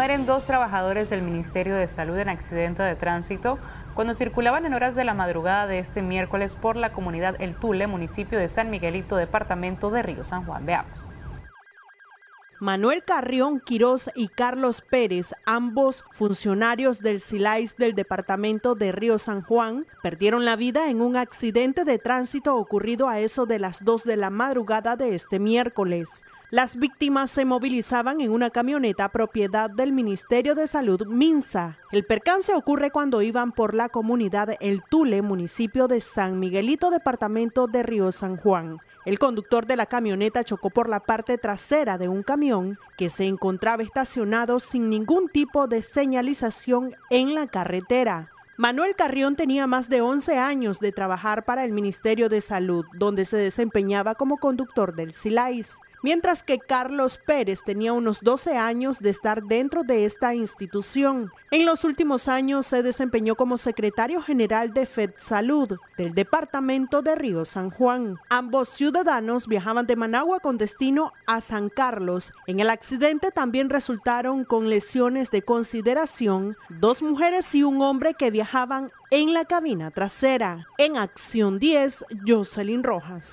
mueren dos trabajadores del Ministerio de Salud en accidente de tránsito cuando circulaban en horas de la madrugada de este miércoles por la comunidad El Tule, municipio de San Miguelito, departamento de Río San Juan. Veamos. Manuel Carrión Quirós y Carlos Pérez, ambos funcionarios del SILAIS del departamento de Río San Juan, perdieron la vida en un accidente de tránsito ocurrido a eso de las 2 de la madrugada de este miércoles. Las víctimas se movilizaban en una camioneta propiedad del Ministerio de Salud Minsa. El percance ocurre cuando iban por la comunidad El Tule, municipio de San Miguelito, departamento de Río San Juan. El conductor de la camioneta chocó por la parte trasera de un camión que se encontraba estacionado sin ningún tipo de señalización en la carretera. Manuel Carrión tenía más de 11 años de trabajar para el Ministerio de Salud, donde se desempeñaba como conductor del SILAIS, mientras que Carlos Pérez tenía unos 12 años de estar dentro de esta institución. En los últimos años se desempeñó como secretario general de FED Salud del departamento de Río San Juan. Ambos ciudadanos viajaban de Managua con destino a San Carlos. En el accidente también resultaron con lesiones de consideración dos mujeres y un hombre que viajaban viajaban en la cabina trasera. En Acción 10, Jocelyn Rojas.